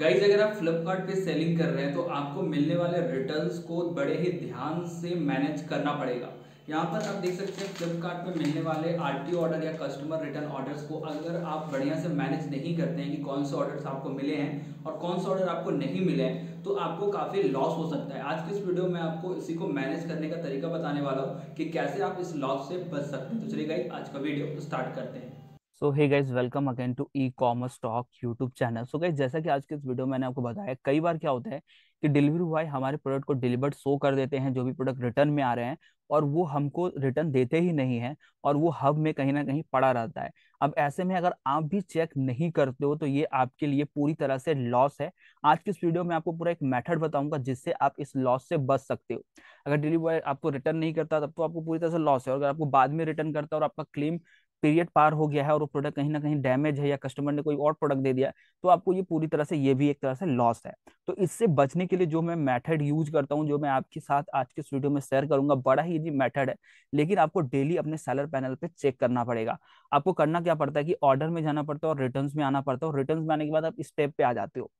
guys अगर आप फ्लिपकार्ट पे सेलिंग कर रहे हैं तो आपको मिलने वाले रिटर्न्स को बड़े ही ध्यान से मैनेज करना पड़ेगा यहाँ पर आप देख सकते हैं फ्लिपकार्ट पे मिलने वाले आर ऑर्डर या कस्टमर रिटर्न ऑर्डर्स को अगर आप बढ़िया से मैनेज नहीं करते हैं कि कौन से ऑर्डर्स आपको मिले हैं और कौन से ऑर्डर आपको नहीं मिले हैं तो आपको काफ़ी लॉस हो सकता है आज के इस वीडियो में आपको इसी को मैनेज करने का तरीका बताने वाला हूँ कि कैसे आप इस लॉस से बच सकते हैं तो चलिए गाइज आज का वीडियो स्टार्ट करते हैं so hey guys welcome again to e-commerce stock YouTube channel so guys जैसा कि आज के इस वीडियो में मैंने आपको बताया कई बार क्या होता है कि डिलीवरी बॉय हमारे प्रोडक्ट को डिलीवर्ड शो कर देते हैं जो भी प्रोडक्ट रिटर्न में आ रहे हैं और वो हमको रिटर्न देते ही नहीं है और वो हब में कहीं ना कहीं पड़ा रहता है अब ऐसे में अगर आप भी चेक नहीं करते हो तो ये आपके लिए पूरी तरह से लॉस है आज की इस वीडियो में आपको पूरा एक मेथड बताऊंगा जिससे आप इस लॉस से बच सकते हो अगर डिलीवरी बॉय आपको रिटर्न नहीं करता तब तो आपको पूरी तरह से लॉस है और अगर आपको बाद में रिटर्न करता है और आपका क्लेम पीरियड पार हो गया है और वो प्रोडक्ट कहीं ना कहीं डैमेज है या कस्टमर ने कोई और प्रोडक्ट दे दिया तो आपको ये पूरी तरह से ये भी एक तरह से लॉस है तो इससे बचने के लिए जो मैं मेथड यूज करता हूँ जो मैं आपके साथ आज के वीडियो में शेयर करूंगा बड़ा ही इजी मेथड है लेकिन आपको डेली अपने सैलर पैनल पे चेक करना पड़ेगा आपको करना क्या पड़ता है कि ऑर्डर में जाना पड़ता है और रिटर्न में आना पड़ता है और रिटर्न में आने के बाद आप स्टेप पे आ जाते हो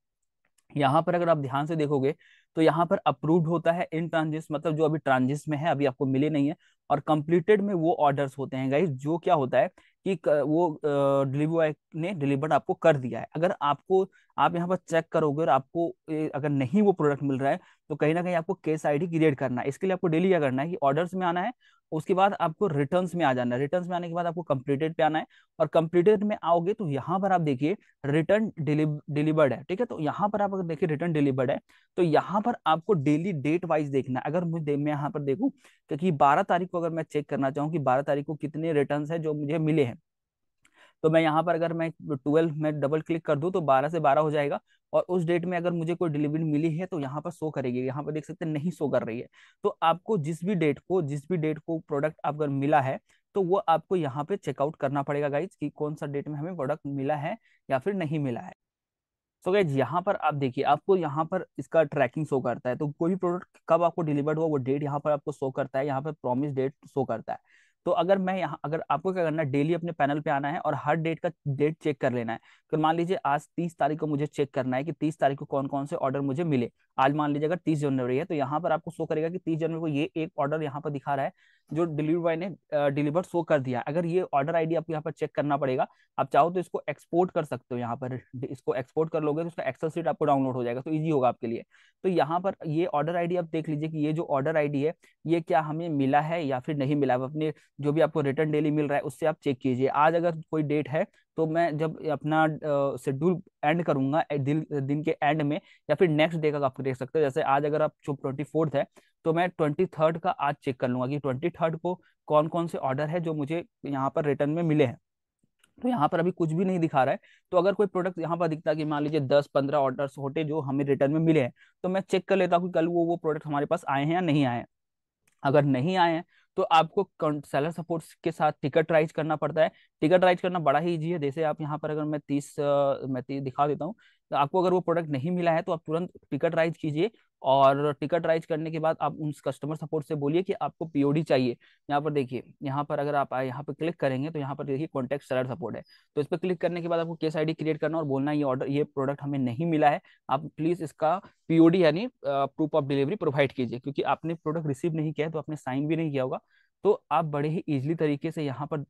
यहाँ पर अगर आप ध्यान से देखोगे तो यहाँ पर अप्रूव्ड होता है इन ट्रांजिस मतलब जो अभी ट्रांजिस में है अभी आपको मिले नहीं है और कंप्लीटेड में वो ऑर्डर्स होते हैं गाइज जो क्या होता है कि वो डिलीवरी बॉय ने डिलीवर आपको कर दिया है अगर आपको आप यहाँ पर चेक करोगे और आपको अगर नहीं वो प्रोडक्ट मिल रहा है तो कहीं ना कहीं आपको केस आईडी क्रिएट करना है इसके लिए आपको डेली क्या करना है कि ऑर्डर्स में आना है उसके बाद आपको रिटर्न्स में आ जाना है रिटर्न्स में आने के बाद आपको कंप्लीटेड पे आना है और कंप्लीटेड में आओगे तो यहाँ पर आप देखिए रिटर्न डिलीवर्ड है ठीक है तो यहाँ पर आप अगर देखिए रिटर्न डिलीवर्ड है तो यहाँ पर आपको डेली डेट वाइज देखना है अगर मुझे मैं यहाँ पर देखूँ क्योंकि बारह तारीख को अगर मैं चेक करना चाहूँ की बारह तारीख को कितने रिटर्न है जो मुझे मिले हैं तो मैं यहाँ पर अगर मैं ट्वेल्व में डबल क्लिक कर दूँ तो बारह से बारह हो जाएगा और उस डेट में अगर मुझे कोई डिलीवरी मिली है तो यहाँ पर शो करेगी यहाँ पर देख सकते हैं नहीं शो कर रही है तो आपको जिस भी डेट को जिस भी डेट को प्रोडक्ट अगर मिला है तो वो आपको यहाँ पे चेकआउट करना पड़ेगा गाइज कि कौन सा डेट में हमें प्रोडक्ट मिला है या फिर नहीं मिला है सो गाइज यहाँ पर आप देखिए आपको यहाँ पर इसका ट्रैकिंग शो करता है तो कोई भी प्रोडक्ट कब आपको डिलीवर्ड हुआ वो डेट यहाँ पर आपको शो करता है यहाँ पर प्रॉमिस डेट शो करता है तो अगर मैं यहाँ अगर आपको क्या करना है डेली अपने पैनल पे आना है और हर डेट का डेट चेक कर लेना है तो मान लीजिए आज तीस तारीख को मुझे चेक करना है कि तीस तारीख को कौन कौन से ऑर्डर मुझे मिले आज मान लीजिए अगर तीस जनवरी है तो यहाँ पर आपको शो करेगा कि तीस जनवरी को ये एक ऑर्डर यहाँ पर दिखा रहा है जो डिलीवरी बॉय ने डिलीवर शो कर दिया अगर ये ऑर्डर आईडी आपको यहाँ पर चेक करना पड़ेगा आप चाहो तो इसको एक्सपोर्ट कर सकते हो यहाँ पर इसको एक्सपोर्ट कर लोगे तो उसका एक्सेल सीट आपको डाउनलोड हो जाएगा तो ईजी होगा आपके लिए तो यहाँ पर ये ऑर्डर आईडी आप देख लीजिए कि ये जो ऑर्डर आईडी है ये क्या हमें मिला है या फिर नहीं मिला अपने जो भी आपको रिटर्न डेली मिल रहा है उससे आप चेक कीजिए आज अगर कोई डेट है तो मैं जब अपना शेड्यूल एंड करूंगा दिन दिन के एंड में या फिर नेक्स्ट डे का आप देख सकते हो जैसे आज अगर आप जो ट्वेंटी फोर्थ है तो मैं ट्वेंटी थर्ड का आज चेक कर लूंगा कि ट्वेंटी थर्ड को कौन कौन से ऑर्डर है जो मुझे यहाँ पर रिटर्न में मिले हैं तो यहाँ पर अभी कुछ भी नहीं दिखा रहा है तो अगर कोई प्रोडक्ट यहाँ पर दिखता है कि मान लीजिए दस पंद्रह ऑर्डर्स होते जो हमें रिटर्न में मिले हैं तो मैं चेक कर लेता हूँ कि कल वो वो प्रोडक्ट हमारे पास आए हैं या नहीं आए हैं अगर नहीं आए हैं तो आपको सेलर सपोर्ट के साथ टिकट राइज करना पड़ता है टिकट राइज करना बड़ा ही ईजी है जैसे आप यहाँ पर अगर मैं तीस मैं तीस दिखा देता हूँ तो आपको अगर वो प्रोडक्ट नहीं मिला है तो आप तुरंत टिकट राइज कीजिए और टिकट राइज करने के बाद आप उस कस्टमर सपोर्ट से बोलिए कि आपको पीओडी चाहिए यहाँ पर देखिए यहाँ पर अगर आप आए यहाँ पर क्लिक करेंगे तो यहाँ पर देखिए कॉन्टैक्ट सेलर सपोर्ट है तो इस पर क्लिक करने के बाद आपको केस आईडी क्रिएट करना और बोलना ये ऑर्डर ये प्रोडक्ट हमें नहीं मिला है आप प्लीज़ इसका पीओडी यानी प्रूफ ऑफ डिलीवरी प्रोवाइड कीजिए क्योंकि आपने प्रोडक्ट रिसीव नहीं किया है तो आपने साइन भी नहीं किया होगा तो आप बड़े ही ईजिली तरीके से यहाँ पर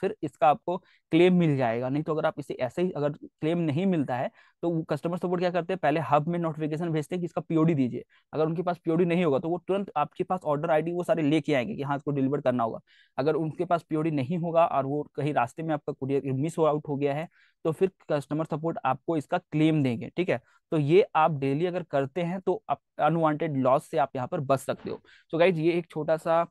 फिर इसका आपको क्लेम मिल जाएगा नहीं तो अगर आप इसे ऐसे ही अगर क्लेम नहीं मिलता है तो कस्टमर सपोर्ट क्या करते हैं पहले हब में नोटिफिकेशन भेजते हैं कि इसका पीओडी दीजिए अगर उनके पास पीओडी नहीं होगा तो वो तुरंत आपके पास ऑर्डर आईडी वो सारे लेके आएंगे कि हाँ इसको डिलीवर करना होगा अगर उनके पास पीओडी नहीं होगा और वो कहीं रास्ते में आपका कुरियर मिस आउट हो गया है तो फिर कस्टमर सपोर्ट आपको इसका क्लेम देंगे ठीक है तो ये आप डेली अगर करते हैं तो आप अनवांटेड लॉस से आप यहाँ पर बच सकते हो तो गाइज ये एक छोटा सा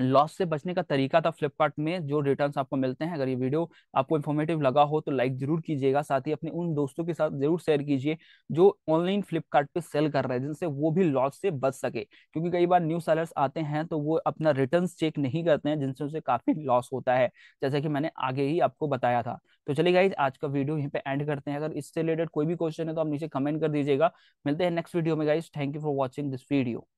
लॉस से बचने का तरीका था फ्लिपकार्ट में जो रिटर्न आपको मिलते हैं अगर ये वीडियो आपको इन्फॉर्मेटिव लगा हो तो लाइक जरूर कीजिएगा साथ ही अपने उन दोस्तों के साथ जरूर शेयर कीजिए जो ऑनलाइन फ्लिपकार्ट सेल कर रहे हैं जिनसे वो भी लॉस से बच सके क्योंकि कई बार न्यू सेलर्स आते हैं तो वो अपना रिटर्न चेक नहीं करते हैं जिनसे उसे काफी लॉस होता है जैसे कि मैंने आगे ही आपको बताया था तो चलिए गाइज आज का वीडियो यहीं पे एंड करते हैं अगर इससे रिलेटेड कोई भी क्वेश्चन है तो आप नीचे कमेंट कर दीजिएगा मिलते हैं नेक्स्ट वीडियो में guys thank you for watching this video